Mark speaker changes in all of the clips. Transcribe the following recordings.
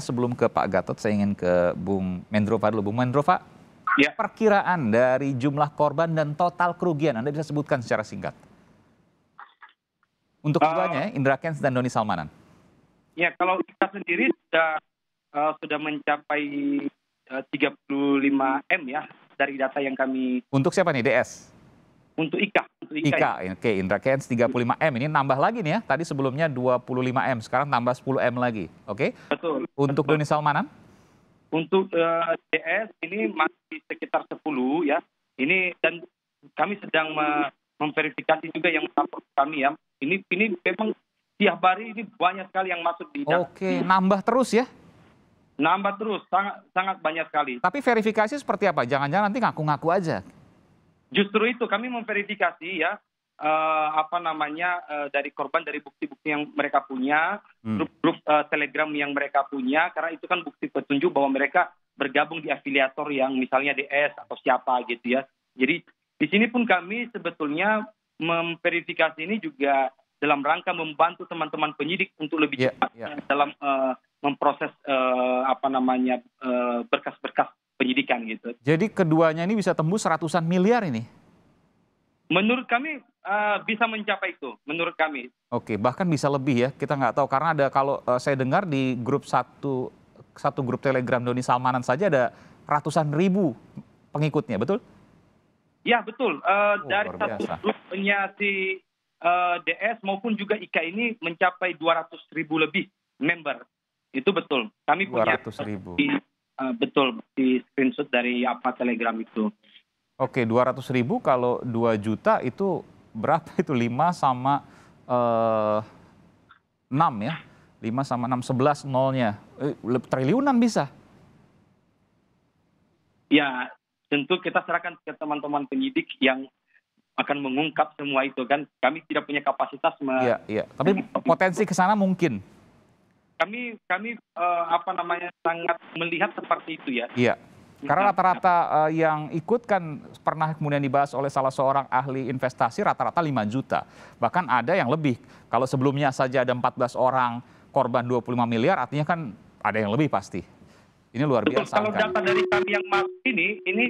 Speaker 1: sebelum ke Pak Gatot, saya ingin ke Bung Mendrova dulu. Bung Mendrova, ya. perkiraan dari jumlah korban dan total kerugian, Anda bisa sebutkan secara singkat. Untuk uh, keduanya, ya, eh, Indra Kens dan Doni Salmanan.
Speaker 2: Ya, kalau kita sendiri sudah uh, sudah mencapai eh, uh, 35 M ya dari data yang kami...
Speaker 1: Untuk siapa nih, DS?
Speaker 2: untuk IKA. Untuk IKA, IKA.
Speaker 1: Ya. oke Indra Kens 35M ini nambah lagi nih ya. Tadi sebelumnya 25M, sekarang tambah 10M lagi. Oke. Betul. Untuk Doni Salmanan?
Speaker 2: Untuk uh, eh, DS ini masih sekitar 10 ya. Ini dan kami sedang memverifikasi juga yang melapor kami ya. Ini ini memang tiap hari ini banyak sekali yang masuk di Oke, okay.
Speaker 1: nambah terus ya.
Speaker 2: Nambah terus, sangat sangat banyak sekali.
Speaker 1: Tapi verifikasi seperti apa? Jangan-jangan nanti ngaku-ngaku aja
Speaker 2: justru itu kami memverifikasi ya uh, apa namanya uh, dari korban dari bukti-bukti yang mereka punya, grup-grup hmm. uh, eh, telegram yang mereka punya, karena itu kan bukti petunjuk bahwa mereka bergabung di afiliator yang misalnya DS atau siapa gitu ya. Jadi di sini pun kami sebetulnya memverifikasi ini juga dalam rangka membantu teman-teman penyidik untuk lebih ya, cepat yeah. dalam uh, memproses uh, apa namanya berkas-berkas uh, berkas -berkas penyidikan gitu.
Speaker 1: Jadi keduanya ini bisa tembus ratusan miliar ini?
Speaker 2: Menurut kami uh, bisa mencapai itu, menurut
Speaker 1: kami. Oke, bahkan bisa lebih ya, kita nggak tahu. Karena ada kalau uh, saya dengar di grup satu, satu grup telegram Doni Salmanan saja ada ratusan ribu pengikutnya, betul?
Speaker 2: Ya, betul. Uh, oh, dari satu grupnya si uh, DS maupun juga IKA ini mencapai 200 ribu lebih member. Itu betul. Kami 200 punya ribu. Eh, betul di screenshot dari apa telegram itu.
Speaker 1: Oke, dua ratus ribu kalau dua juta itu berapa itu? 5 sama eh, 6 ya? lima sama enam sebelas nolnya. Eh, triliunan bisa?
Speaker 2: Ya, tentu kita serahkan ke teman-teman penyidik yang akan mengungkap semua itu kan. Kami tidak punya kapasitas.
Speaker 1: Iya, iya. Tapi iya. potensi ke sana mungkin?
Speaker 2: kami kami uh, apa namanya sangat melihat seperti itu ya. Iya. Nah, Karena nah. rata-rata
Speaker 1: uh, yang ikut kan pernah kemudian dibahas oleh salah seorang ahli investasi rata-rata 5 juta. Bahkan ada yang lebih. Kalau sebelumnya saja ada 14 orang korban 25 miliar artinya kan ada yang lebih pasti. Ini luar Betul, biasa. Kalau kan? data
Speaker 2: dari kami yang masuk ini ini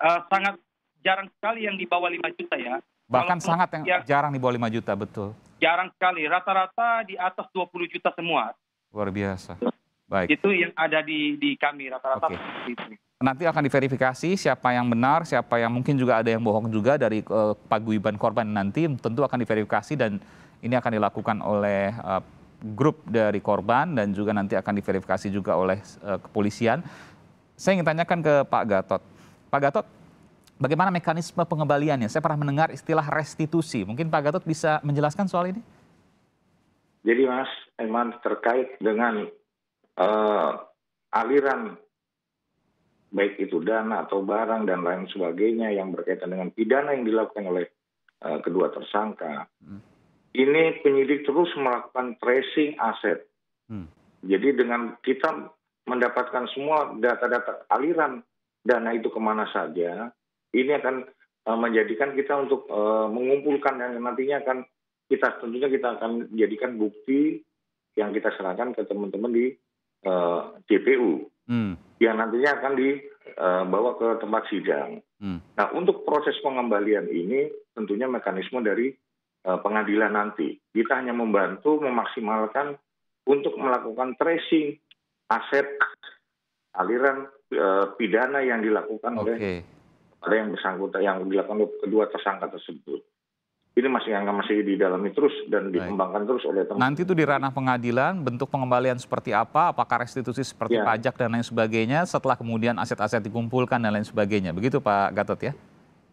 Speaker 2: uh, sangat jarang sekali yang di bawah 5 juta ya.
Speaker 1: Bahkan kalau sangat yang, ya, jarang di bawah 5 juta, betul.
Speaker 2: Jarang sekali, rata-rata di atas 20 juta semua.
Speaker 1: Luar biasa. Baik. Itu
Speaker 2: yang ada di, di kami rata-rata okay. itu.
Speaker 1: Nanti akan diverifikasi siapa yang benar, siapa yang mungkin juga ada yang bohong juga dari uh, paguyuban korban nanti tentu akan diverifikasi dan ini akan dilakukan oleh uh, grup dari korban dan juga nanti akan diverifikasi juga oleh uh, kepolisian. Saya ingin tanyakan ke Pak Gatot. Pak Gatot, bagaimana mekanisme pengembaliannya? Saya pernah mendengar istilah restitusi. Mungkin Pak Gatot bisa menjelaskan soal ini?
Speaker 3: Jadi Mas Eman terkait dengan uh, aliran baik itu dana atau barang dan lain sebagainya yang berkaitan dengan pidana yang dilakukan oleh uh, kedua tersangka. Hmm. Ini penyidik terus melakukan tracing aset. Hmm. Jadi dengan kita mendapatkan semua data-data aliran dana itu kemana saja, ini akan uh, menjadikan kita untuk uh, mengumpulkan yang nantinya akan kita tentunya kita akan jadikan bukti yang kita serahkan ke teman-teman di uh, hmm. yang nantinya akan dibawa eh, ke tempat sidang. Hmm. Nah untuk proses pengembalian ini tentunya mekanisme dari uh, pengadilan nanti. Kita hanya membantu memaksimalkan untuk melakukan tracing aset aliran uh, pidana yang dilakukan okay. oleh ada yang bersangkutan yang dilakukan oleh kedua tersangka tersebut ini masih yang masih didalami terus dan dikembangkan terus oleh teman. Nanti
Speaker 1: itu di ranah pengadilan bentuk pengembalian seperti apa, apakah restitusi seperti ya. pajak dan lain sebagainya setelah kemudian aset-aset dikumpulkan dan lain sebagainya. Begitu Pak Gatot ya?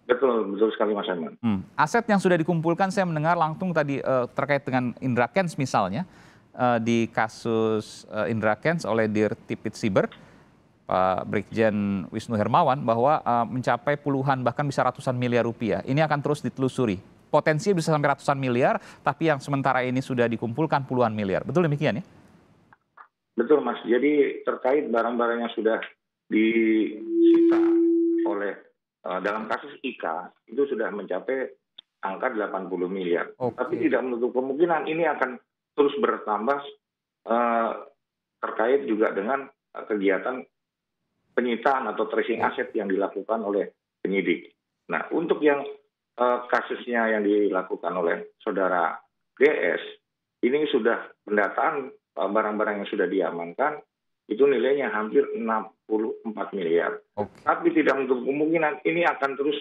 Speaker 1: Betul, betul sekali Mas Eman. Hmm. Aset yang sudah dikumpulkan saya mendengar langsung tadi uh, terkait dengan Indra Kens misalnya uh, di kasus uh, Indra Kens oleh Dirtipit Siber. Pak Brigjen Wisnu Hermawan bahwa mencapai puluhan bahkan bisa ratusan miliar rupiah. Ini akan terus ditelusuri potensi bisa sampai ratusan miliar, tapi yang sementara ini sudah dikumpulkan puluhan miliar. Betul demikian ya?
Speaker 3: Betul Mas. Jadi terkait barang-barang yang sudah disita oleh eh, dalam kasus IKA itu sudah mencapai angka 80 miliar. Okay. Tapi tidak menutup kemungkinan ini akan terus bertambah uh, terkait juga dengan kegiatan penyitaan atau tracing ya. aset yang dilakukan oleh penyidik. Nah, untuk yang uh, kasusnya yang dilakukan oleh saudara GS ini sudah pendataan eh, barang-barang yang sudah diamankan itu nilainya hampir 64 miliar. Okay. Tapi tidak untuk kemungkinan ini akan terus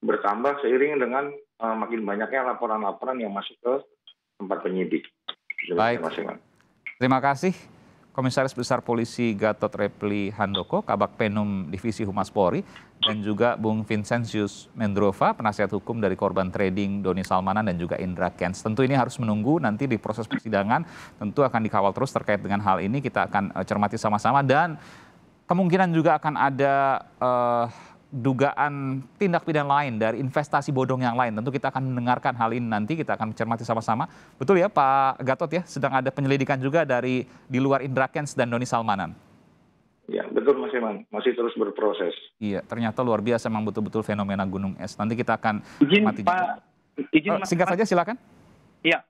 Speaker 3: bertambah seiring dengan uh, makin banyaknya laporan-laporan yang masuk ke
Speaker 1: tempat penyidik. Baik. Terima kasih. Komisaris Besar Polisi Gatot Repli Handoko, Kabak Penum Divisi Humas Polri, dan juga Bung Vincentius Mendrova, penasihat hukum dari korban trading Doni Salmanan dan juga Indra Kens. Tentu ini harus menunggu nanti di proses persidangan, tentu akan dikawal terus terkait dengan hal ini, kita akan eh, cermati sama-sama dan kemungkinan juga akan ada uh, dugaan tindak pidana lain dari investasi bodong yang lain. Tentu kita akan mendengarkan hal ini nanti, kita akan cermati sama-sama. Betul ya Pak Gatot ya, sedang ada penyelidikan juga dari di luar Indra Kens dan Doni Salmanan. Ya, betul Mas Iman. Masih terus berproses. Iya, ternyata luar biasa memang betul-betul fenomena gunung es. Nanti kita akan izin, Pak, juga. izin oh, Singkat saja silakan.
Speaker 3: Iya.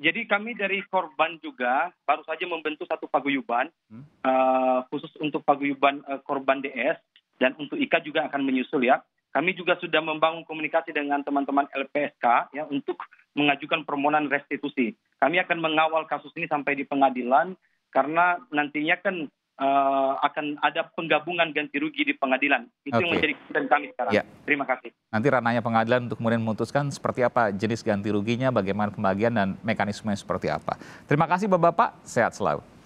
Speaker 2: Jadi kami dari korban juga baru saja membentuk satu paguyuban hmm. uh, khusus untuk paguyuban uh, korban DS dan untuk IKA juga akan menyusul ya. Kami juga sudah membangun komunikasi dengan teman-teman LPSK ya untuk mengajukan permohonan restitusi. Kami akan mengawal kasus ini sampai di pengadilan karena nantinya kan uh, akan ada penggabungan ganti rugi di pengadilan. Itu okay. yang menjadi kepentingan kami sekarang. Ya. Terima kasih.
Speaker 1: Nanti ranahnya pengadilan untuk kemudian memutuskan seperti apa jenis ganti ruginya, bagaimana pembagian dan mekanismenya seperti apa. Terima kasih Bapak-bapak, sehat selalu.